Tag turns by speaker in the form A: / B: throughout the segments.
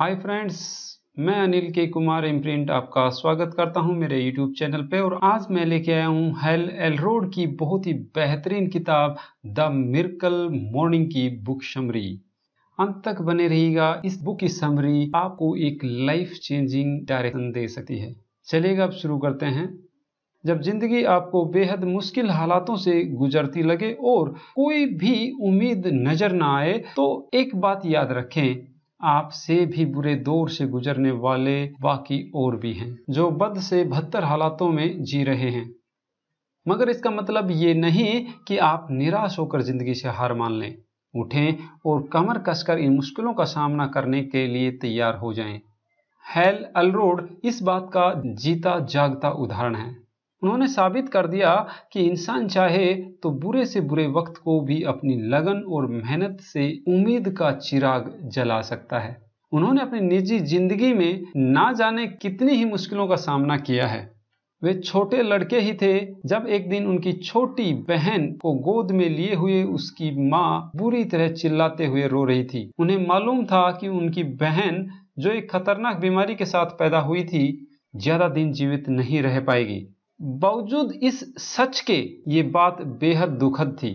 A: Hi friends मैं अनिल के Kumar imprint आपका स्वागत करता हूं मेरे यूट्यूब चैनल पे और आज मैं लेके आया हूं हेल रोड की बहुत ही बेहतरीन किताब द मिर्कल मॉर्निंग की बुक समरी अंत तक बने रहिएगा इस बुक की समरी आपको एक लाइफ चेंजिंग डायरेक्शन दे सकती है चलिएगा अब शुरू करते हैं जब जिंदगी आपको बेहद मुश्किल हालातों से गुजरती लगे और कोई भी उम्मीद नजर ना आए तो एक बात याद रखें आपसे भी बुरे दौर से गुजरने वाले बाकी और भी हैं जो बद से बदतर हालातों में जी रहे हैं मगर इसका मतलब ये नहीं कि आप निराश होकर जिंदगी से हार मान लें उठें और कमर कसकर इन मुश्किलों का सामना करने के लिए तैयार हो जाएं। हेल अलरोड इस बात का जीता जागता उदाहरण है उन्होंने साबित कर दिया कि इंसान चाहे तो बुरे से बुरे वक्त को भी अपनी लगन और मेहनत से उम्मीद का चिराग जला सकता है उन्होंने अपनी निजी जिंदगी में ना जाने कितनी ही मुश्किलों का सामना किया है वे छोटे लड़के ही थे जब एक दिन उनकी छोटी बहन को गोद में लिए हुए उसकी माँ बुरी तरह चिल्लाते हुए रो रही थी उन्हें मालूम था कि उनकी बहन जो एक खतरनाक बीमारी के साथ पैदा हुई थी ज्यादा दिन जीवित नहीं रह पाएगी बावजूद इस सच के ये बात बेहद दुखद थी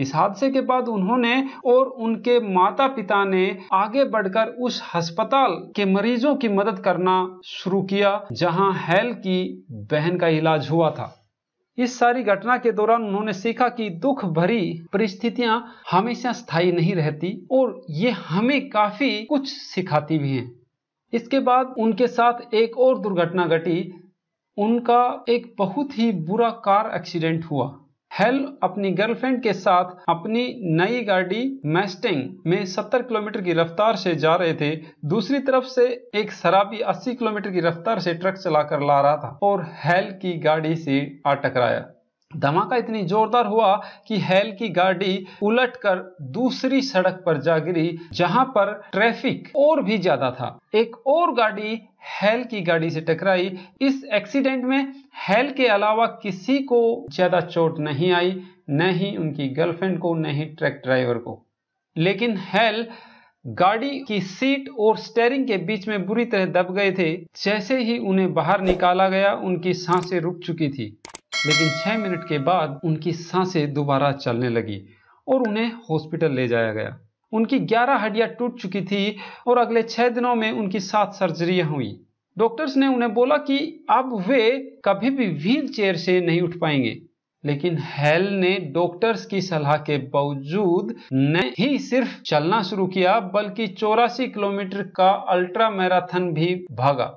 A: इस हादसे के बाद उन्होंने और उनके माता पिता ने आगे बढ़कर उस अस्पताल के मरीजों की मदद करना शुरू किया जहां हेल की बहन का इलाज हुआ था इस सारी घटना के दौरान उन्होंने सीखा कि दुख भरी परिस्थितियां हमेशा स्थायी नहीं रहती और ये हमें काफी कुछ सिखाती भी हैं इसके बाद उनके साथ एक और दुर्घटना घटी उनका एक बहुत ही बुरा कार एक्सीडेंट हुआ हेल अपनी गर्लफ्रेंड के साथ अपनी नई गाड़ी मैस्टिंग में 70 किलोमीटर की रफ्तार से जा रहे थे दूसरी तरफ से एक शराबी 80 किलोमीटर की रफ्तार से ट्रक चलाकर ला रहा था और हेल की गाड़ी से आ टकराया धमाका इतनी जोरदार हुआ कि हेल की गाड़ी उलटकर दूसरी सड़क पर जा गिरी जहां पर ट्रैफिक और भी ज्यादा था एक और गाड़ी हेल की गाड़ी से टकराई इस एक्सीडेंट में हेल के अलावा किसी को ज्यादा चोट नहीं आई न ही उनकी गर्लफ्रेंड को न ही ट्रक ड्राइवर को लेकिन हेल गाड़ी की सीट और स्टेयरिंग के बीच में बुरी तरह दब गए थे जैसे ही उन्हें बाहर निकाला गया उनकी सांसें रुक चुकी थी लेकिन छः मिनट के बाद उनकी सांसें दोबारा चलने लगी और उन्हें हॉस्पिटल ले जाया गया उनकी 11 हड्डियां टूट चुकी थी और अगले छः दिनों में उनकी सात सर्जरियां हुई डॉक्टर्स ने उन्हें बोला कि अब वे कभी भी व्हील चेयर से नहीं उठ पाएंगे लेकिन हेल ने डॉक्टर्स की सलाह के बावजूद नहीं सिर्फ चलना शुरू किया बल्कि चौरासी किलोमीटर का अल्ट्रा मैराथन भी भागा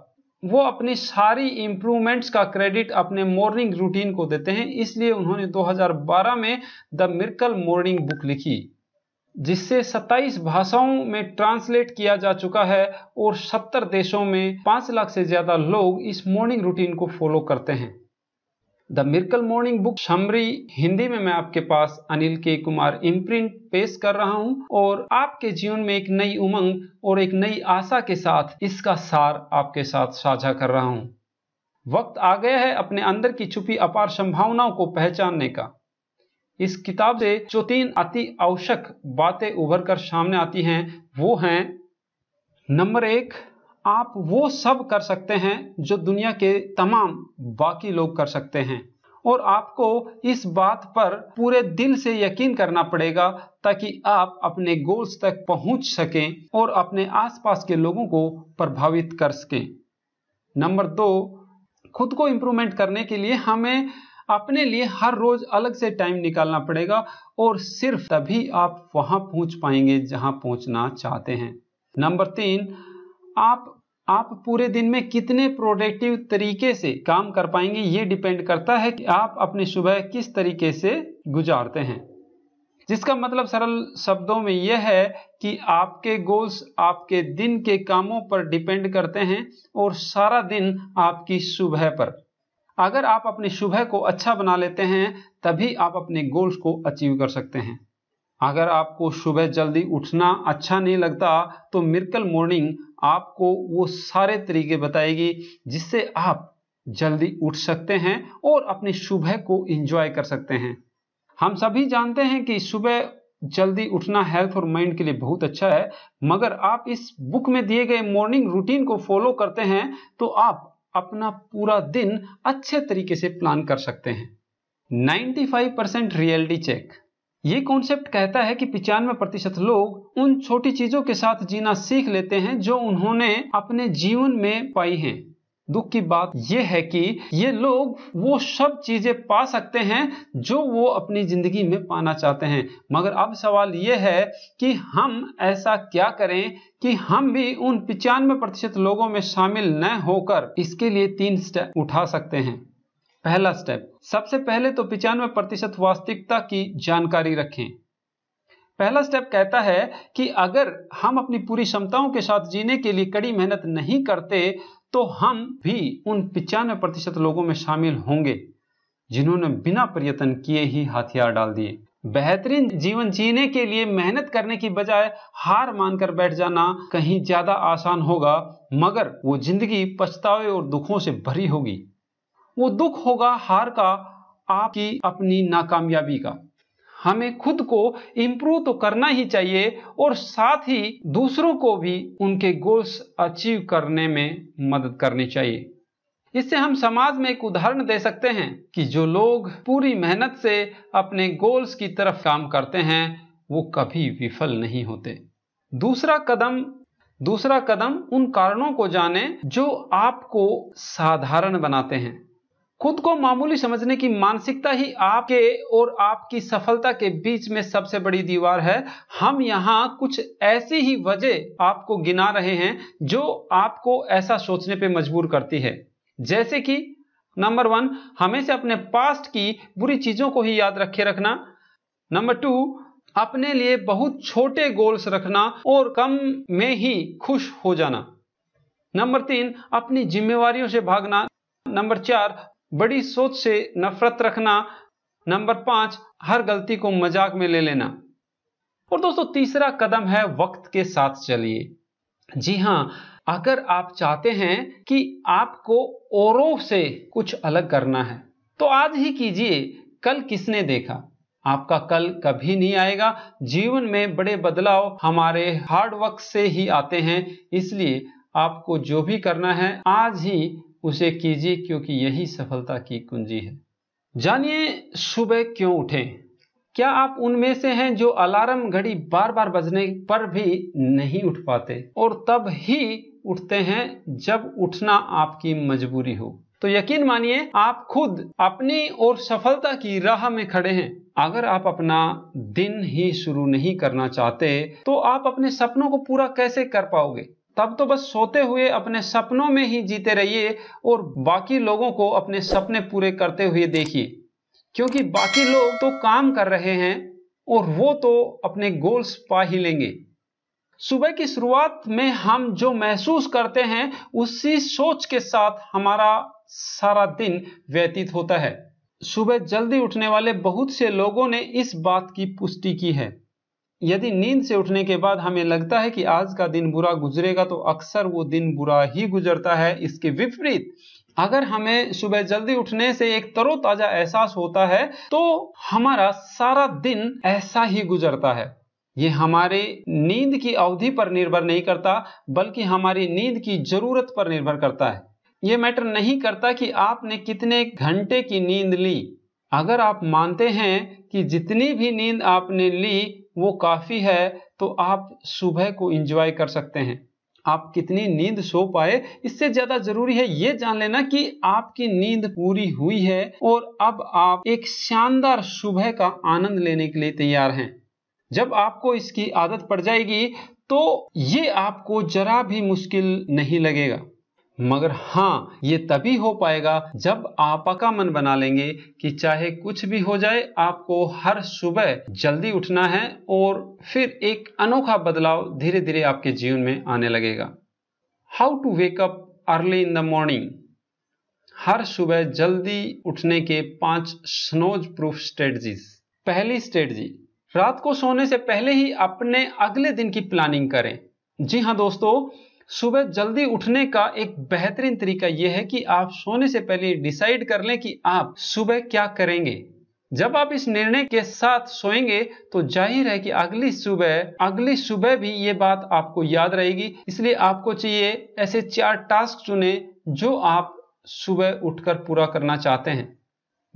A: वो अपनी सारी इम्प्रूवमेंट्स का क्रेडिट अपने मॉर्निंग रूटीन को देते हैं इसलिए उन्होंने 2012 में द मिर्कल मॉर्निंग बुक लिखी जिससे 27 भाषाओं में ट्रांसलेट किया जा चुका है और 70 देशों में 5 लाख से ज़्यादा लोग इस मॉर्निंग रूटीन को फॉलो करते हैं the miracle morning book summary Hindi में मैं आपके पास अनिल के कुमार इन प्रिंट पेश कर रहा हूं और आपके जीवन में एक नई उमंग और एक नई आशा के साथ इसका सार आपके साथ साझा कर रहा हूं वक्त आ गया है अपने अंदर की छुपी अपार संभावनाओं को पहचानने का इस किताब से जो तीन अति आवश्यक बातें उभर कर सामने आती हैं वो हैं नंबर एक आप वो सब कर सकते हैं जो दुनिया के तमाम बाकी लोग कर सकते हैं और आपको इस बात पर पूरे दिल से यकीन करना पड़ेगा ताकि आप अपने गोल्स तक पहुंच सकें और अपने आसपास के लोगों को प्रभावित कर सकें नंबर दो खुद को इम्प्रूवमेंट करने के लिए हमें अपने लिए हर रोज अलग से टाइम निकालना पड़ेगा और सिर्फ तभी आप वहां पहुंच पाएंगे जहां पहुंचना चाहते हैं नंबर तीन आप आप पूरे दिन में कितने प्रोडक्टिव तरीके से काम कर पाएंगे ये डिपेंड करता है कि आप अपने सुबह किस तरीके से गुजारते हैं जिसका मतलब सरल शब्दों में यह है कि आपके गोल्स आपके दिन के कामों पर डिपेंड करते हैं और सारा दिन आपकी सुबह पर अगर आप अपने सुबह को अच्छा बना लेते हैं तभी आप अपने गोल्स को अचीव कर सकते हैं अगर आपको सुबह जल्दी उठना अच्छा नहीं लगता तो मिर्कल मॉर्निंग आपको वो सारे तरीके बताएगी जिससे आप जल्दी उठ सकते हैं और अपनी सुबह को एंजॉय कर सकते हैं हम सभी जानते हैं कि सुबह जल्दी उठना हेल्थ और माइंड के लिए बहुत अच्छा है मगर आप इस बुक में दिए गए मॉर्निंग रूटीन को फॉलो करते हैं तो आप अपना पूरा दिन अच्छे तरीके से प्लान कर सकते हैं 95% रियलिटी चेक ये कॉन्सेप्ट कहता है कि पिचानवे प्रतिशत लोग उन छोटी चीजों के साथ जीना सीख लेते हैं जो उन्होंने अपने जीवन में पाई हैं दुख की बात यह है कि ये लोग वो सब चीजें पा सकते हैं जो वो अपनी जिंदगी में पाना चाहते हैं मगर अब सवाल ये है कि हम ऐसा क्या करें कि हम भी उन पिचानवे प्रतिशत लोगों में शामिल न होकर इसके लिए तीन स्टेप उठा सकते हैं पहला स्टेप सबसे पहले तो पिचानवे प्रतिशत वास्तविकता की जानकारी रखें पहला स्टेप कहता है कि अगर हम अपनी पूरी क्षमताओं के साथ जीने के लिए कड़ी मेहनत नहीं करते तो हम भी उन पिचानवे प्रतिशत लोगों में शामिल होंगे जिन्होंने बिना प्रयत्न किए ही हथियार डाल दिए बेहतरीन जीवन जीने के लिए मेहनत करने की बजाय हार मानकर बैठ जाना कहीं ज्यादा आसान होगा मगर वो जिंदगी पछतावे और दुखों से भरी होगी वो दुख होगा हार का आपकी अपनी नाकामयाबी का हमें खुद को इम्प्रूव तो करना ही चाहिए और साथ ही दूसरों को भी उनके गोल्स अचीव करने में मदद करनी चाहिए इससे हम समाज में एक उदाहरण दे सकते हैं कि जो लोग पूरी मेहनत से अपने गोल्स की तरफ काम करते हैं वो कभी विफल नहीं होते दूसरा कदम दूसरा कदम उन कारणों को जाने जो आपको साधारण बनाते हैं खुद को मामूली समझने की मानसिकता ही आपके और आपकी सफलता के बीच में सबसे बड़ी दीवार है हम यहाँ कुछ ऐसी ही वजह आपको गिना रहे हैं जो आपको ऐसा सोचने पर मजबूर करती है जैसे कि नंबर वन हमेशा अपने पास्ट की बुरी चीजों को ही याद रखे रखना नंबर टू अपने लिए बहुत छोटे गोल्स रखना और कम में ही खुश हो जाना नंबर तीन अपनी जिम्मेवारियों से भागना नंबर चार बड़ी सोच से नफरत रखना नंबर पांच हर गलती को मजाक में ले लेना और दोस्तों तीसरा कदम है वक्त के साथ चलिए जी हाँ अगर आप चाहते हैं कि आपको औरों से कुछ अलग करना है तो आज ही कीजिए कल किसने देखा आपका कल कभी नहीं आएगा जीवन में बड़े बदलाव हमारे हार्ड वर्क से ही आते हैं इसलिए आपको जो भी करना है आज ही उसे कीजिए क्योंकि यही सफलता की कुंजी है जानिए सुबह क्यों उठें क्या आप उनमें से हैं जो अलार्म घड़ी बार बार बजने पर भी नहीं उठ पाते और तब ही उठते हैं जब उठना आपकी मजबूरी हो तो यकीन मानिए आप खुद अपनी और सफलता की राह में खड़े हैं अगर आप अपना दिन ही शुरू नहीं करना चाहते तो आप अपने सपनों को पूरा कैसे कर पाओगे तब तो बस सोते हुए अपने सपनों में ही जीते रहिए और बाकी लोगों को अपने सपने पूरे करते हुए देखिए क्योंकि बाकी लोग तो काम कर रहे हैं और वो तो अपने गोल्स पा ही लेंगे सुबह की शुरुआत में हम जो महसूस करते हैं उसी सोच के साथ हमारा सारा दिन व्यतीत होता है सुबह जल्दी उठने वाले बहुत से लोगों ने इस बात की पुष्टि की है यदि नींद से उठने के बाद हमें लगता है कि आज का दिन बुरा गुजरेगा तो अक्सर वो दिन बुरा ही गुजरता है इसके विपरीत अगर हमें सुबह जल्दी उठने से एक तरोताजा एहसास होता है तो हमारा सारा दिन ऐसा ही गुजरता है ये हमारे नींद की अवधि पर निर्भर नहीं करता बल्कि हमारी नींद की जरूरत पर निर्भर करता है ये मैटर नहीं करता कि आपने कितने घंटे की नींद ली अगर आप मानते हैं कि जितनी भी नींद आपने ली वो काफ़ी है तो आप सुबह को इंजॉय कर सकते हैं आप कितनी नींद सो पाए इससे ज्यादा जरूरी है ये जान लेना कि आपकी नींद पूरी हुई है और अब आप एक शानदार सुबह का आनंद लेने के लिए तैयार हैं जब आपको इसकी आदत पड़ जाएगी तो ये आपको जरा भी मुश्किल नहीं लगेगा मगर हाँ ये तभी हो पाएगा जब आप का मन बना लेंगे कि चाहे कुछ भी हो जाए आपको हर सुबह जल्दी उठना है और फिर एक अनोखा बदलाव धीरे धीरे आपके जीवन में आने लगेगा how to wake up early in the morning हर सुबह जल्दी उठने के पांच स्नोज प्रूफ स्ट्रेटजीज पहली स्ट्रेटजी रात को सोने से पहले ही अपने अगले दिन की प्लानिंग करें जी हाँ दोस्तों सुबह जल्दी उठने का एक बेहतरीन तरीका यह है कि आप सोने से पहले डिसाइड कर लें कि आप सुबह क्या करेंगे जब आप इस निर्णय के साथ सोएंगे तो जाहिर है कि अगली सुबह अगली सुबह भी ये बात आपको याद रहेगी इसलिए आपको चाहिए ऐसे चार टास्क चुने जो आप सुबह उठकर पूरा करना चाहते हैं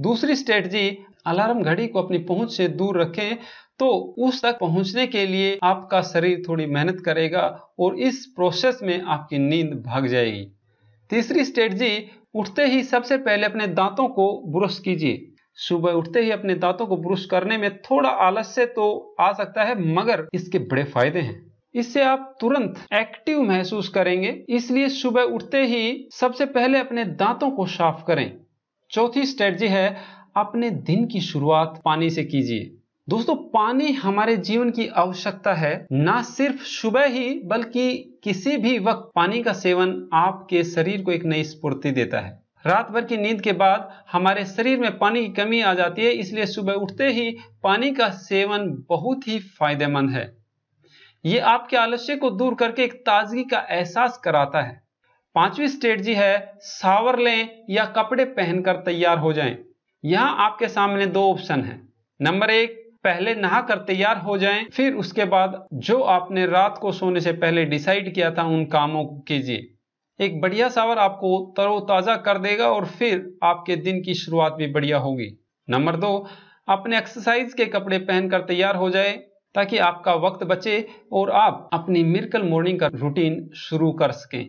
A: दूसरी स्ट्रेटजी अलार्म घड़ी को अपनी पहुंच से दूर रखें तो उस तक पहुंचने के लिए आपका शरीर थोड़ी मेहनत करेगा और इस प्रोसेस में आपकी नींद भाग जाएगी तीसरी स्ट्रेटजी उठते ही सबसे पहले अपने दांतों को ब्रश कीजिए सुबह उठते ही अपने दांतों को ब्रश करने में थोड़ा आलस्य तो आ सकता है मगर इसके बड़े फायदे हैं इससे आप तुरंत एक्टिव महसूस करेंगे इसलिए सुबह उठते ही सबसे पहले अपने दांतों को साफ करें चौथी स्ट्रेटजी है अपने दिन की शुरुआत पानी से कीजिए दोस्तों पानी हमारे जीवन की आवश्यकता है ना सिर्फ सुबह ही बल्कि किसी भी वक्त पानी का सेवन आपके शरीर को एक नई स्फूर्ति देता है रात भर की नींद के बाद हमारे शरीर में पानी की कमी आ जाती है इसलिए सुबह उठते ही पानी का सेवन बहुत ही फायदेमंद है ये आपके आलस्य को दूर करके एक ताजगी का एहसास कराता है पांचवी स्ट्रेटजी है सावर लें या कपड़े पहनकर तैयार हो जाएं। यहां आपके सामने दो ऑप्शन हैं नंबर एक पहले नहा कर तैयार हो जाएं फिर उसके बाद जो आपने रात को सोने से पहले डिसाइड किया था उन कामों को कीजिए एक बढ़िया सावर आपको तरोताज़ा कर देगा और फिर आपके दिन की शुरुआत भी बढ़िया होगी नंबर दो अपने एक्सरसाइज के कपड़े पहनकर तैयार हो जाए ताकि आपका वक्त बचे और आप अपनी मिर्कल मॉर्निंग का रूटीन शुरू कर सकें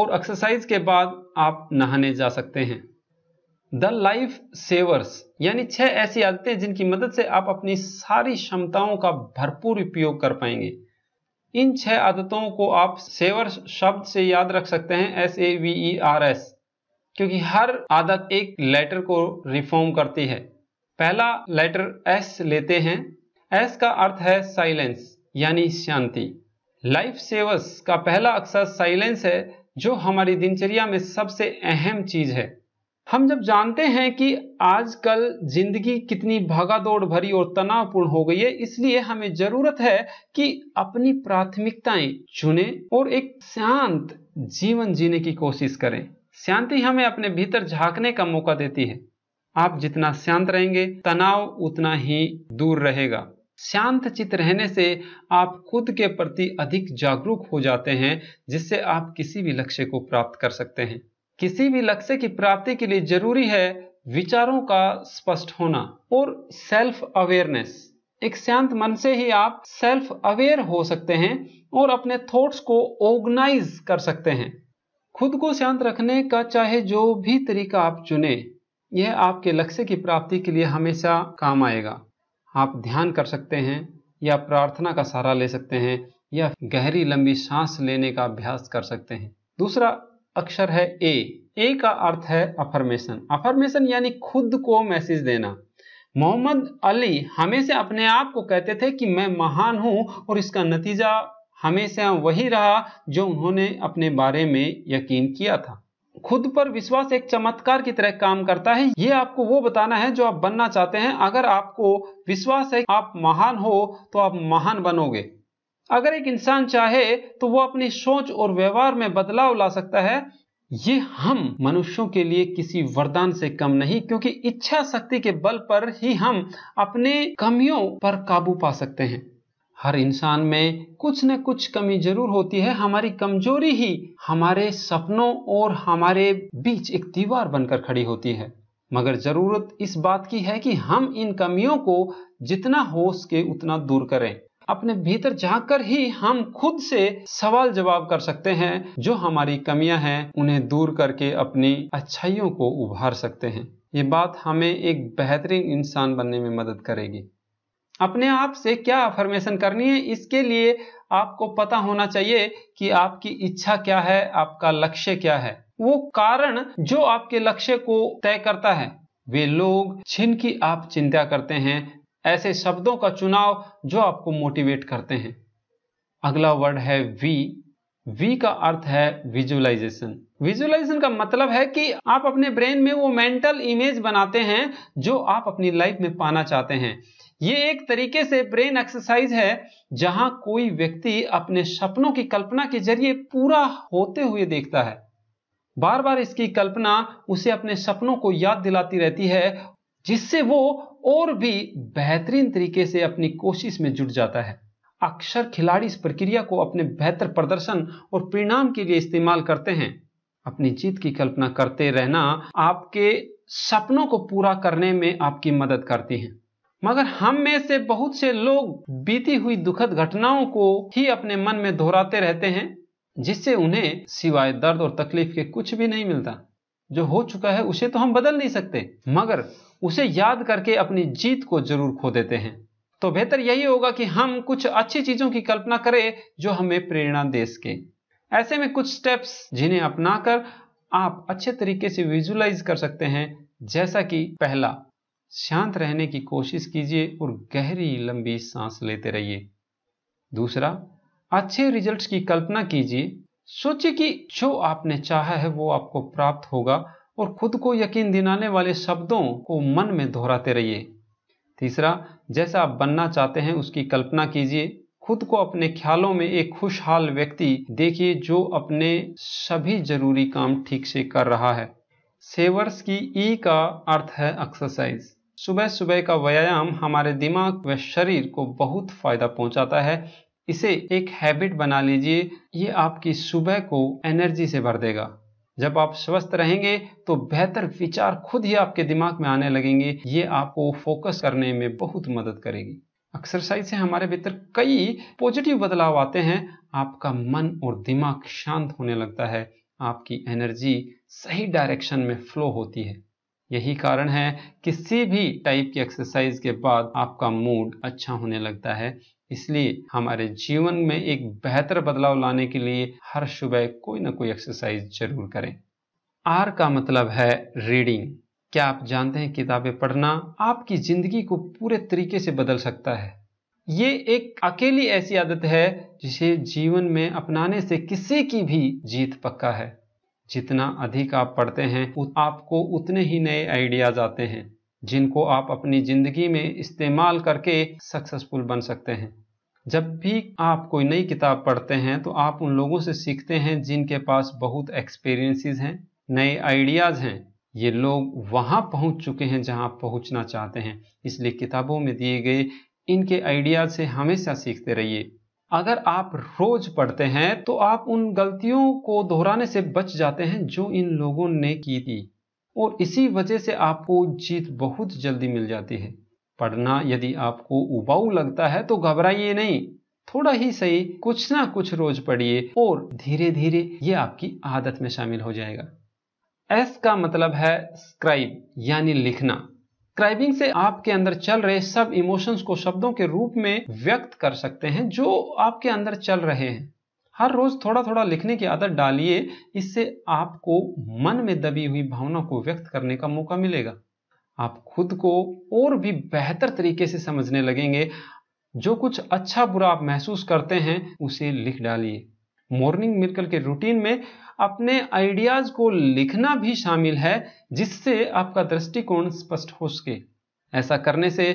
A: और एक्सरसाइज के बाद आप नहाने जा सकते हैं द लाइफ सेवर्स यानी छह ऐसी आदतें जिनकी मदद से आप अपनी सारी क्षमताओं का भरपूर उपयोग कर पाएंगे इन छह आदतों को आप सेवर शब्द से याद रख सकते हैं S A V E R S क्योंकि हर आदत एक लेटर को रिफॉर्म करती है पहला लेटर एस लेते हैं एस का अर्थ है साइलेंस यानी शांति लाइफ सेवर्स का पहला अक्सर साइलेंस है जो हमारी दिनचर्या में सबसे अहम चीज है हम जब जानते हैं कि आजकल जिंदगी कितनी दौड़ भरी और तनावपूर्ण हो गई है इसलिए हमें जरूरत है कि अपनी प्राथमिकताएं चुने और एक शांत जीवन जीने की कोशिश करें शांति हमें अपने भीतर झांकने का मौका देती है आप जितना शांत रहेंगे तनाव उतना ही दूर रहेगा शांत चित रहने से आप खुद के प्रति अधिक जागरूक हो जाते हैं जिससे आप किसी भी लक्ष्य को प्राप्त कर सकते हैं किसी भी लक्ष्य की प्राप्ति के लिए जरूरी है विचारों का स्पष्ट होना और सेल्फ अवेयरनेस एक शांत मन से ही आप सेल्फ अवेयर हो सकते हैं और अपने थॉट्स को ऑर्गेनाइज कर सकते हैं खुद को शांत रखने का चाहे जो भी तरीका आप चुने यह आपके लक्ष्य की प्राप्ति के लिए हमेशा काम आएगा आप ध्यान कर सकते हैं या प्रार्थना का सहारा ले सकते हैं या गहरी लंबी सांस लेने का अभ्यास कर सकते हैं दूसरा अक्षर है ए ए का अर्थ है अफर्मेशन अफर्मेशन यानी खुद को मैसेज देना मोहम्मद अली हमेशा अपने आप को कहते थे कि मैं महान हूं और इसका नतीजा हमेशा वही रहा जो उन्होंने अपने बारे में यकीन किया था खुद पर विश्वास एक चमत्कार की तरह काम करता है ये आपको वो बताना है जो आप बनना चाहते हैं अगर आपको विश्वास है आप महान हो तो आप महान बनोगे अगर एक इंसान चाहे तो वह अपनी सोच और व्यवहार में बदलाव ला सकता है ये हम मनुष्यों के लिए किसी वरदान से कम नहीं क्योंकि इच्छा शक्ति के बल पर ही हम अपने कमियों पर काबू पा सकते हैं हर इंसान में कुछ न कुछ कमी जरूर होती है हमारी कमजोरी ही हमारे सपनों और हमारे बीच एक दीवार बनकर खड़ी होती है मगर जरूरत इस बात की है कि हम इन कमियों को जितना हो सके उतना दूर करें अपने भीतर जाकर ही हम खुद से सवाल जवाब कर सकते हैं जो हमारी कमियां हैं उन्हें दूर करके अपनी अच्छाइयों को उभार सकते हैं ये बात हमें एक बेहतरीन इंसान बनने में मदद करेगी अपने आप से क्या अफर्मेशन करनी है इसके लिए आपको पता होना चाहिए कि आपकी इच्छा क्या है आपका लक्ष्य क्या है वो कारण जो आपके लक्ष्य को तय करता है वे लोग जिनकी आप चिंता करते हैं ऐसे शब्दों का चुनाव जो आपको मोटिवेट करते हैं अगला वर्ड है वी वी का अर्थ है विजुअलाइजेशन विजुअलाइजेशन का मतलब है कि आप अपने ब्रेन में वो मेंटल इमेज बनाते हैं जो आप अपनी लाइफ में पाना चाहते हैं ये एक तरीके से ब्रेन एक्सरसाइज है जहां कोई व्यक्ति अपने सपनों की कल्पना के जरिए पूरा होते हुए देखता है बार बार इसकी कल्पना उसे अपने सपनों को याद दिलाती रहती है जिससे वो और भी बेहतरीन तरीके से अपनी कोशिश में जुट जाता है अक्सर खिलाड़ी इस प्रक्रिया को अपने बेहतर प्रदर्शन और परिणाम के लिए इस्तेमाल करते हैं अपनी जीत की कल्पना करते रहना आपके सपनों को पूरा करने में आपकी मदद करती है मगर हम में से बहुत से लोग बीती हुई दुखद घटनाओं को ही अपने मन में दोहराते रहते हैं जिससे उन्हें सिवाय दर्द और तकलीफ के कुछ भी नहीं मिलता जो हो चुका है उसे तो हम बदल नहीं सकते मगर उसे याद करके अपनी जीत को जरूर खो देते हैं तो बेहतर यही होगा कि हम कुछ अच्छी चीजों की कल्पना करें जो हमें प्रेरणा दे सके ऐसे में कुछ स्टेप्स जिन्हें अपनाकर आप अच्छे तरीके से विजुलाइज कर सकते हैं जैसा कि पहला शांत रहने की कोशिश कीजिए और गहरी लंबी सांस लेते रहिए दूसरा अच्छे रिजल्ट्स की कल्पना कीजिए सोचिए कि जो आपने चाहा है वो आपको प्राप्त होगा और खुद को यकीन दिलाने वाले शब्दों को मन में दोहराते रहिए तीसरा जैसा आप बनना चाहते हैं उसकी कल्पना कीजिए खुद को अपने ख्यालों में एक खुशहाल व्यक्ति देखिए जो अपने सभी जरूरी काम ठीक से कर रहा है सेवर्स की ई का अर्थ है एक्सरसाइज सुबह सुबह का व्यायाम हमारे दिमाग व शरीर को बहुत फायदा पहुंचाता है इसे एक हैबिट बना लीजिए ये आपकी सुबह को एनर्जी से भर देगा जब आप स्वस्थ रहेंगे तो बेहतर विचार खुद ही आपके दिमाग में आने लगेंगे ये आपको फोकस करने में बहुत मदद करेगी एक्सरसाइज से हमारे भीतर कई पॉजिटिव बदलाव आते हैं आपका मन और दिमाग शांत होने लगता है आपकी एनर्जी सही डायरेक्शन में फ्लो होती है यही कारण है किसी भी टाइप की एक्सरसाइज के बाद आपका मूड अच्छा होने लगता है इसलिए हमारे जीवन में एक बेहतर बदलाव लाने के लिए हर सुबह कोई ना कोई एक्सरसाइज जरूर करें आर का मतलब है रीडिंग क्या आप जानते हैं किताबें पढ़ना आपकी जिंदगी को पूरे तरीके से बदल सकता है ये एक अकेली ऐसी आदत है जिसे जीवन में अपनाने से किसी की भी जीत पक्का है जितना अधिक आप पढ़ते हैं आपको उतने ही नए आइडियाज आते हैं जिनको आप अपनी ज़िंदगी में इस्तेमाल करके सक्सेसफुल बन सकते हैं जब भी आप कोई नई किताब पढ़ते हैं तो आप उन लोगों से सीखते हैं जिनके पास बहुत एक्सपीरियंसेस हैं नए आइडियाज़ हैं ये लोग वहाँ पहुँच चुके हैं जहाँ पहुँचना चाहते हैं इसलिए किताबों में दिए गए इनके आइडियाज से हमेशा सीखते रहिए अगर आप रोज पढ़ते हैं तो आप उन गलतियों को दोहराने से बच जाते हैं जो इन लोगों ने की थी और इसी वजह से आपको जीत बहुत जल्दी मिल जाती है पढ़ना यदि आपको उबाऊ लगता है तो घबराइए नहीं थोड़ा ही सही कुछ ना कुछ रोज पढ़िए और धीरे धीरे ये आपकी आदत में शामिल हो जाएगा एस का मतलब है स्क्राइब यानी लिखना स्क्राइबिंग से आपके अंदर चल रहे सब इमोशंस को शब्दों के रूप में व्यक्त कर सकते हैं जो आपके अंदर चल रहे हैं हर रोज थोड़ा थोड़ा लिखने की आदत डालिए इससे आपको मन में दबी हुई भावना को व्यक्त करने का मौका मिलेगा आप खुद को और भी बेहतर तरीके से समझने लगेंगे जो कुछ अच्छा बुरा आप महसूस करते हैं उसे लिख डालिए मॉर्निंग मिलकर के रूटीन में अपने आइडियाज को लिखना भी शामिल है जिससे आपका दृष्टिकोण स्पष्ट हो सके ऐसा करने से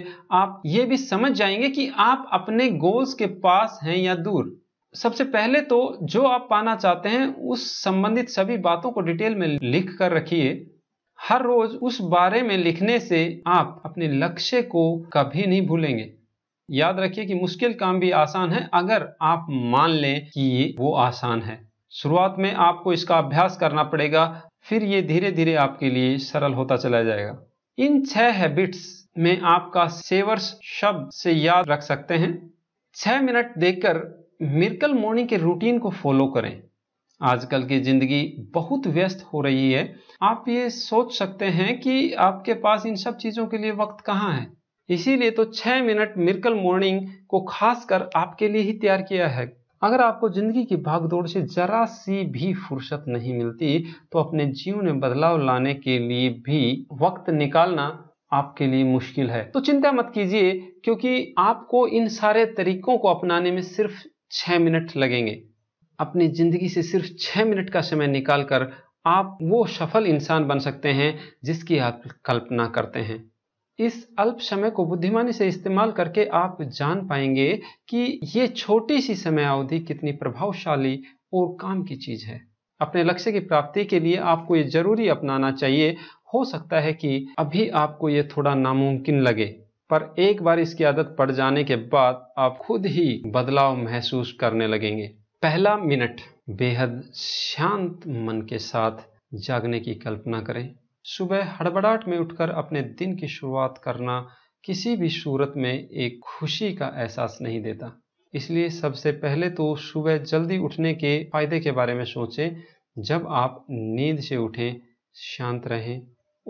A: आप ये भी समझ जाएंगे कि आप अपने गोल्स के पास हैं या दूर सबसे पहले तो जो आप पाना चाहते हैं उस संबंधित सभी बातों को डिटेल में लिख कर रखिए हर रोज उस बारे में लिखने से आप अपने लक्ष्य को कभी नहीं भूलेंगे याद रखिए कि मुश्किल काम भी आसान है अगर आप मान लें कि ये वो आसान है शुरुआत में आपको इसका अभ्यास करना पड़ेगा फिर ये धीरे धीरे आपके लिए सरल होता चला जाएगा इन छह हैबिट्स में आपका सेवर्स शब्द से याद रख सकते हैं छह मिनट देखकर मिर्कल मॉर्निंग के रूटीन को फॉलो करें आजकल की ज़िंदगी बहुत व्यस्त हो रही है आप ये सोच सकते हैं कि आपके पास इन सब चीज़ों के लिए वक्त कहाँ है इसीलिए तो छह मिनट मिर्कल मॉर्निंग को खास कर आपके लिए ही तैयार किया है अगर आपको ज़िंदगी की भागदौड़ से ज़रा सी भी फुर्सत नहीं मिलती तो अपने जीवन में बदलाव लाने के लिए भी वक्त निकालना आपके लिए मुश्किल है तो चिंता मत कीजिए क्योंकि आपको इन सारे तरीकों को अपनाने में सिर्फ छः मिनट लगेंगे अपनी ज़िंदगी से सिर्फ छः मिनट का समय निकाल कर आप वो सफल इंसान बन सकते हैं जिसकी आप कल्पना करते हैं इस अल्प समय को बुद्धिमानी से इस्तेमाल करके आप जान पाएंगे कि ये छोटी सी समय अवधि कितनी प्रभावशाली और काम की चीज़ है अपने लक्ष्य की प्राप्ति के लिए आपको ये जरूरी अपनाना चाहिए हो सकता है कि अभी आपको ये थोड़ा नामुमकिन लगे पर एक बार इसकी आदत पड़ जाने के बाद आप खुद ही बदलाव महसूस करने लगेंगे पहला मिनट बेहद शांत मन के साथ जागने की कल्पना करें सुबह हड़बड़ाहट में उठकर अपने दिन की शुरुआत करना किसी भी सूरत में एक खुशी का एहसास नहीं देता इसलिए सबसे पहले तो सुबह जल्दी उठने के फायदे के बारे में सोचें जब आप नींद से उठें शांत रहें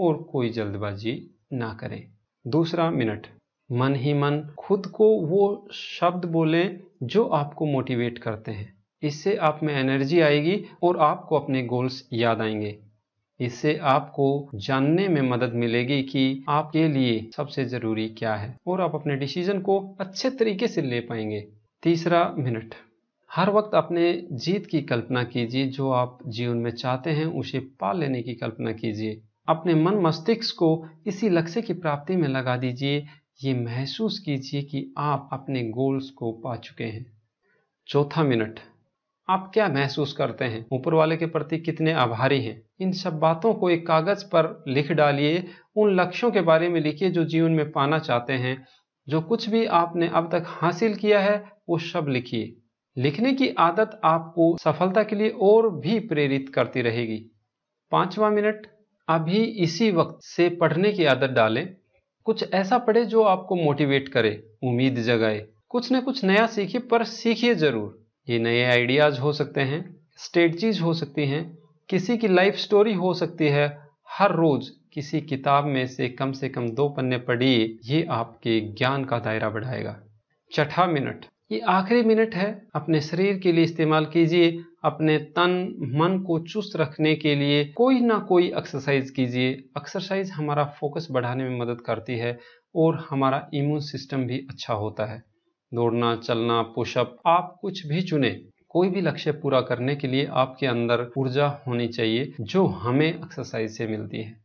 A: और कोई जल्दबाजी ना करें दूसरा मिनट मन ही मन खुद को वो शब्द बोले जो आपको मोटिवेट करते हैं इससे आप में एनर्जी आएगी और आपको अपने गोल्स याद आएंगे इससे आपको जानने में मदद मिलेगी कि आपके लिए सबसे ज़रूरी क्या है और आप अपने डिसीजन को अच्छे तरीके से ले पाएंगे तीसरा मिनट हर वक्त अपने जीत की कल्पना कीजिए जो आप जीवन में चाहते हैं उसे पा लेने की कल्पना कीजिए अपने मन मस्तिष्क को इसी लक्ष्य की प्राप्ति में लगा दीजिए ये महसूस कीजिए कि आप अपने गोल्स को पा चुके हैं चौथा मिनट आप क्या महसूस करते हैं ऊपर वाले के प्रति कितने आभारी हैं इन सब बातों को एक कागज पर लिख डालिए उन लक्ष्यों के बारे में लिखिए जो जीवन में पाना चाहते हैं जो कुछ भी आपने अब तक हासिल किया है वो सब लिखिए लिखने की आदत आपको सफलता के लिए और भी प्रेरित करती रहेगी पांचवा मिनट अभी इसी वक्त से पढ़ने की आदत डालें कुछ ऐसा पढ़े जो आपको मोटिवेट करे उम्मीद जगाए कुछ न कुछ नया सीखे पर सीखिए जरूर ये नए आइडियाज हो सकते हैं स्ट्रेटजीज हो सकती हैं किसी की लाइफ स्टोरी हो सकती है हर रोज किसी किताब में से कम से कम दो पन्ने पढ़िए ये आपके ज्ञान का दायरा बढ़ाएगा छठा मिनट ये आखिरी मिनट है अपने शरीर के लिए इस्तेमाल कीजिए अपने तन मन को चुस्त रखने के लिए कोई ना कोई एक्सरसाइज कीजिए एक्सरसाइज हमारा फोकस बढ़ाने में मदद करती है और हमारा इम्यून सिस्टम भी अच्छा होता है दौड़ना चलना पुशअप आप कुछ भी चुने कोई भी लक्ष्य पूरा करने के लिए आपके अंदर ऊर्जा होनी चाहिए जो हमें एक्सरसाइज से मिलती है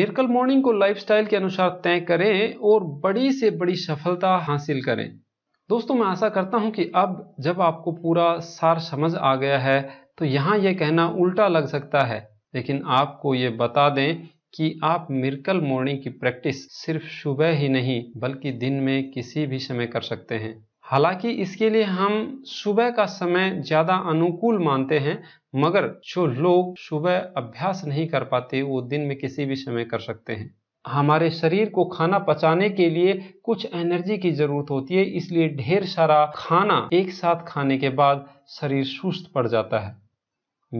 A: मिर्कल मॉर्निंग को लाइफस्टाइल के अनुसार तय करें और बड़ी से बड़ी सफलता हासिल करें दोस्तों मैं आशा करता हूं कि अब जब आपको पूरा सार समझ आ गया है तो यहाँ ये कहना उल्टा लग सकता है लेकिन आपको ये बता दें कि आप मिर्कल मॉर्निंग की प्रैक्टिस सिर्फ सुबह ही नहीं बल्कि दिन में किसी भी समय कर सकते हैं हालांकि इसके लिए हम सुबह का समय ज़्यादा अनुकूल मानते हैं मगर जो लोग सुबह अभ्यास नहीं कर पाते वो दिन में किसी भी समय कर सकते हैं हमारे शरीर को खाना पचाने के लिए कुछ एनर्जी की ज़रूरत होती है इसलिए ढेर सारा खाना एक साथ खाने के बाद शरीर सुस्त पड़ जाता है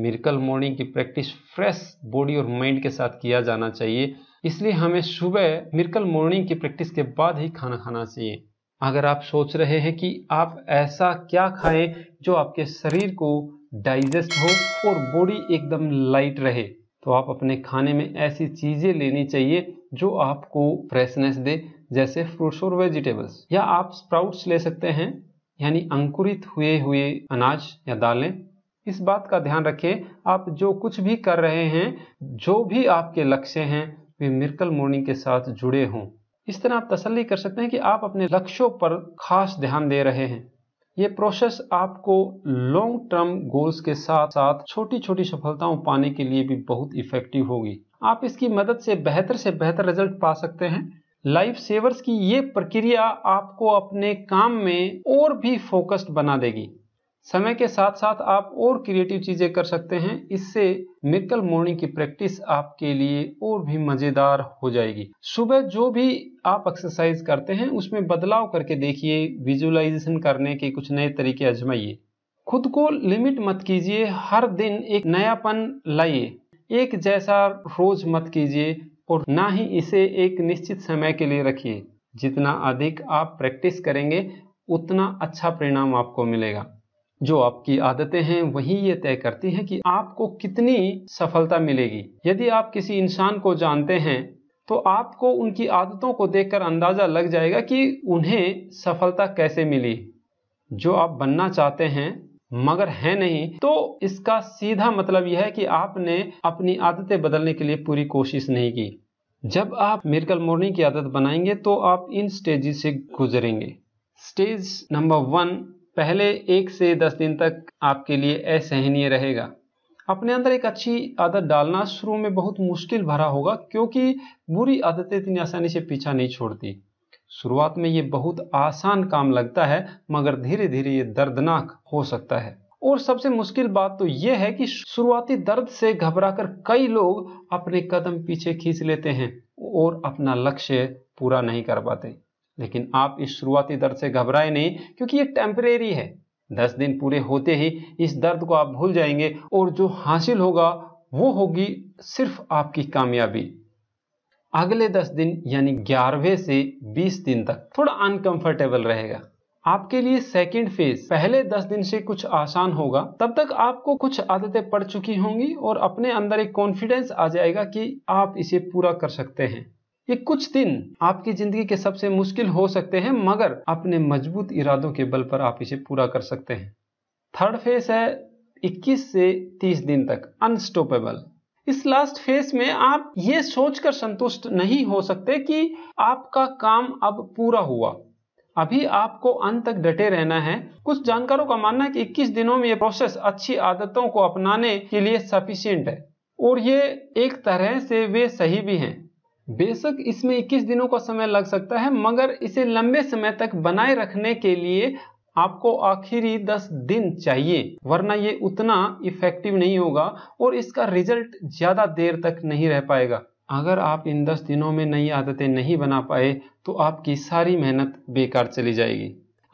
A: मिरकल मॉर्निंग की प्रैक्टिस फ्रेश बॉडी और माइंड के साथ किया जाना चाहिए इसलिए हमें सुबह मिरकल मॉर्निंग की प्रैक्टिस के बाद ही खाना खाना चाहिए अगर आप सोच रहे हैं कि आप ऐसा क्या खाएं जो आपके शरीर को डाइजेस्ट हो और बॉडी एकदम लाइट रहे तो आप अपने खाने में ऐसी चीज़ें लेनी चाहिए जो आपको फ्रेशनेस दे जैसे फ्रूट्स और वेजिटेबल्स या आप स्प्राउट्स ले सकते हैं यानी अंकुरित हुए हुए अनाज या दालें इस बात का ध्यान रखें आप जो कुछ भी कर रहे हैं जो भी आपके लक्ष्य हैं वे मिर्कल मॉर्निंग के साथ जुड़े हों इस तरह आप तसल्ली कर सकते हैं कि आप अपने लक्ष्यों पर खास ध्यान दे रहे हैं ये प्रोसेस आपको लॉन्ग टर्म गोल्स के साथ साथ छोटी छोटी सफलताओं पाने के लिए भी बहुत इफेक्टिव होगी आप इसकी मदद से बेहतर से बेहतर रिजल्ट पा सकते हैं लाइफ सेवर्स की ये प्रक्रिया आपको अपने काम में और भी फोकस्ड बना देगी समय के साथ साथ आप और क्रिएटिव चीज़ें कर सकते हैं इससे मिरकल मॉर्निंग की प्रैक्टिस आपके लिए और भी मज़ेदार हो जाएगी सुबह जो भी आप एक्सरसाइज करते हैं उसमें बदलाव करके देखिए विजुअलाइजेशन करने के कुछ नए तरीके आजमाइए खुद को लिमिट मत कीजिए हर दिन एक नयापन लाइए एक जैसा रोज मत कीजिए और ना ही इसे एक निश्चित समय के लिए रखिए जितना अधिक आप प्रैक्टिस करेंगे उतना अच्छा परिणाम आपको मिलेगा जो आपकी आदतें हैं वही ये तय करती हैं कि आपको कितनी सफलता मिलेगी यदि आप किसी इंसान को जानते हैं तो आपको उनकी आदतों को देखकर अंदाज़ा लग जाएगा कि उन्हें सफलता कैसे मिली जो आप बनना चाहते हैं मगर है नहीं तो इसका सीधा मतलब यह है कि आपने अपनी आदतें बदलने के लिए पूरी कोशिश नहीं की जब आप मेरिकल मॉर्निंग की आदत बनाएंगे तो आप इन स्टेज से गुजरेंगे स्टेज नंबर वन पहले एक से दस दिन तक आपके लिए असहनीय रहेगा अपने अंदर एक अच्छी आदत डालना शुरू में बहुत मुश्किल भरा होगा क्योंकि बुरी आदतें इतनी आसानी से पीछा नहीं छोड़ती शुरुआत में ये बहुत आसान काम लगता है मगर धीरे धीरे ये दर्दनाक हो सकता है और सबसे मुश्किल बात तो यह है कि शुरुआती दर्द से घबराकर कई लोग अपने कदम पीछे खींच लेते हैं और अपना लक्ष्य पूरा नहीं कर पाते लेकिन आप इस शुरुआती दर्द से घबराए नहीं क्योंकि ये टेम्परेरी है दस दिन पूरे होते ही इस दर्द को आप भूल जाएंगे और जो हासिल होगा वो होगी सिर्फ आपकी कामयाबी अगले दस दिन यानी ग्यारहवें से बीस दिन तक थोड़ा अनकंफर्टेबल रहेगा आपके लिए सेकेंड फेज पहले दस दिन से कुछ आसान होगा तब तक आपको कुछ आदतें पड़ चुकी होंगी और अपने अंदर एक कॉन्फिडेंस आ जाएगा कि आप इसे पूरा कर सकते हैं ये कुछ दिन आपकी जिंदगी के सबसे मुश्किल हो सकते हैं मगर अपने मजबूत इरादों के बल पर आप इसे पूरा कर सकते हैं थर्ड फेज है 21 से 30 दिन तक अनस्टॉपेबल इस लास्ट फेज में आप ये सोचकर संतुष्ट नहीं हो सकते कि आपका काम अब पूरा हुआ अभी आपको अंत तक डटे रहना है कुछ जानकारों का मानना है कि 21 दिनों में ये प्रोसेस अच्छी आदतों को अपनाने के लिए सफिशियंट है और ये एक तरह से वे सही भी हैं बेशक इसमें 21 दिनों का समय लग सकता है मगर इसे लंबे समय तक बनाए रखने के लिए आपको आखिरी 10 दिन चाहिए वरना ये उतना इफेक्टिव नहीं होगा और इसका रिजल्ट ज़्यादा देर तक नहीं रह पाएगा अगर आप इन 10 दिनों में नई आदतें नहीं बना पाए तो आपकी सारी मेहनत बेकार चली जाएगी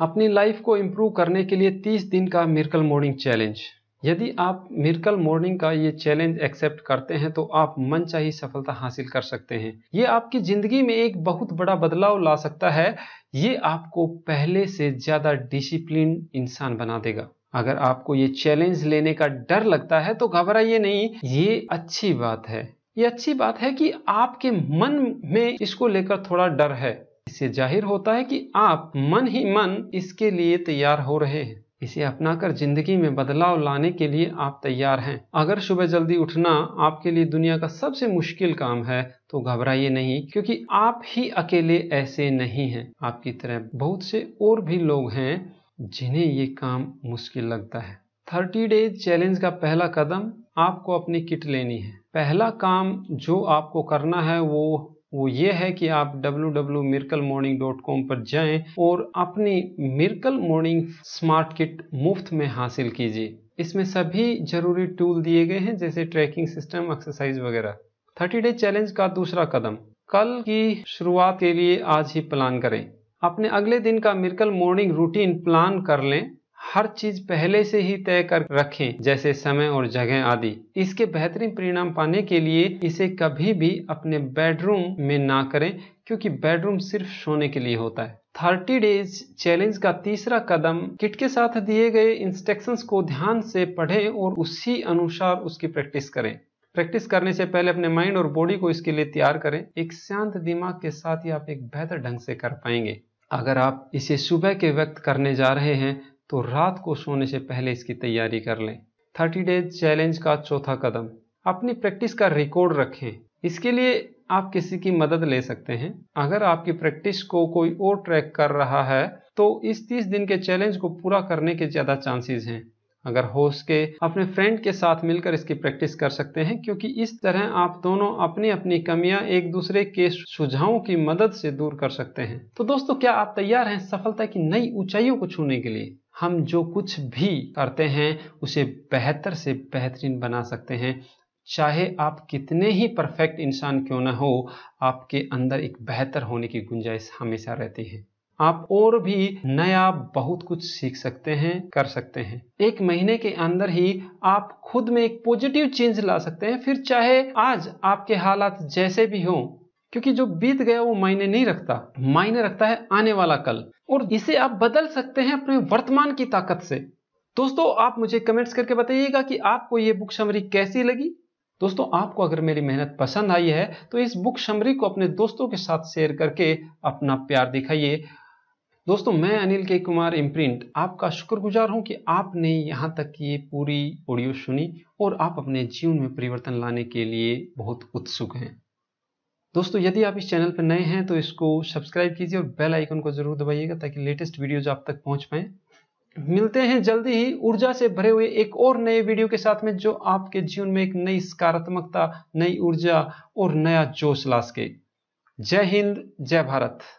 A: अपनी लाइफ को इम्प्रूव करने के लिए 30 दिन का मिर्कल मॉर्निंग चैलेंज यदि आप मिर्कल मॉर्निंग का ये चैलेंज एक्सेप्ट करते हैं तो आप मनचाही सफलता हासिल कर सकते हैं ये आपकी जिंदगी में एक बहुत बड़ा बदलाव ला सकता है ये आपको पहले से ज्यादा डिसिप्लिन इंसान बना देगा अगर आपको ये चैलेंज लेने का डर लगता है तो घबराइए नहीं ये अच्छी बात है ये अच्छी बात है कि आपके मन में इसको लेकर थोड़ा डर है इससे जाहिर होता है कि आप मन ही मन इसके लिए तैयार हो रहे हैं इसे अपनाकर जिंदगी में बदलाव लाने के लिए आप तैयार हैं अगर सुबह जल्दी उठना आपके लिए दुनिया का सबसे मुश्किल काम है तो घबराइए नहीं क्योंकि आप ही अकेले ऐसे नहीं हैं आपकी तरह बहुत से और भी लोग हैं जिन्हें ये काम मुश्किल लगता है थर्टी डेज चैलेंज का पहला कदम आपको अपनी किट लेनी है पहला काम जो आपको करना है वो वो ये है कि आप कॉम पर जाएं और अपनी मिर्कल मॉर्निंग स्मार्ट किट मुफ्त में हासिल कीजिए इसमें सभी जरूरी टूल दिए गए हैं जैसे ट्रैकिंग सिस्टम एक्सरसाइज वगैरह थर्टी डे चैलेंज का दूसरा कदम कल की शुरुआत के लिए आज ही प्लान करें अपने अगले दिन का मिर्कल मॉर्निंग रूटीन प्लान कर लें हर चीज पहले से ही तय कर रखें जैसे समय और जगह आदि इसके बेहतरीन परिणाम पाने के लिए इसे कभी भी अपने बेडरूम में ना करें क्योंकि बेडरूम सिर्फ सोने के लिए होता है थर्टी डेज चैलेंज का तीसरा कदम किट के साथ दिए गए इंस्ट्रक्शंस को ध्यान से पढ़ें और उसी अनुसार उसकी प्रैक्टिस करें प्रैक्टिस करने से पहले अपने माइंड और बॉडी को इसके लिए तैयार करें एक शांत दिमाग के साथ ही आप एक बेहतर ढंग से कर पाएंगे अगर आप इसे सुबह के वक्त करने जा रहे हैं तो रात को सोने से पहले इसकी तैयारी कर लें थर्टी डेज चैलेंज का चौथा कदम अपनी प्रैक्टिस का रिकॉर्ड रखें इसके लिए आप किसी की मदद ले सकते हैं अगर आपकी प्रैक्टिस को कोई और ट्रैक कर रहा है तो इस तीस दिन के चैलेंज को पूरा करने के ज़्यादा चांसेस हैं अगर होश के अपने फ्रेंड के साथ मिलकर इसकी प्रैक्टिस कर सकते हैं क्योंकि इस तरह आप दोनों अपनी अपनी कमियां एक दूसरे के सुझावों की मदद से दूर कर सकते हैं तो दोस्तों क्या आप तैयार हैं सफलता की नई ऊंचाइयों को छूने के लिए हम जो कुछ भी करते हैं उसे बेहतर से बेहतरीन बना सकते हैं चाहे आप कितने ही परफेक्ट इंसान क्यों ना हो आपके अंदर एक बेहतर होने की गुंजाइश हमेशा रहती है आप और भी नया बहुत कुछ सीख सकते हैं कर सकते हैं एक महीने के अंदर ही आप खुद में एक पॉजिटिव चेंज ला सकते हैं फिर चाहे आज आपके हालात जैसे भी हों क्योंकि जो बीत गया वो मायने नहीं रखता मायने रखता है आने वाला कल और इसे आप बदल सकते हैं अपने वर्तमान की ताकत से दोस्तों आप मुझे कमेंट्स करके बताइएगा कि आपको ये बुक समरी कैसी लगी दोस्तों आपको अगर मेरी मेहनत पसंद आई है तो इस बुक समरी को अपने दोस्तों के साथ शेयर करके अपना प्यार दिखाइए दोस्तों मैं अनिल के कुमार इम्प्रिंट आपका शुक्रगुजार हूं कि आपने यहां तक ये पूरी ऑडियो सुनी और आप अपने जीवन में परिवर्तन लाने के लिए बहुत उत्सुक हैं दोस्तों यदि आप इस चैनल पर नए हैं तो इसको सब्सक्राइब कीजिए और बेल आइकन को जरूर दबाइएगा ताकि लेटेस्ट वीडियोज आप तक पहुंच पाए मिलते हैं जल्दी ही ऊर्जा से भरे हुए एक और नए वीडियो के साथ में जो आपके जीवन में एक नई सकारात्मकता नई ऊर्जा और नया जोश ला सके जय हिंद जय भारत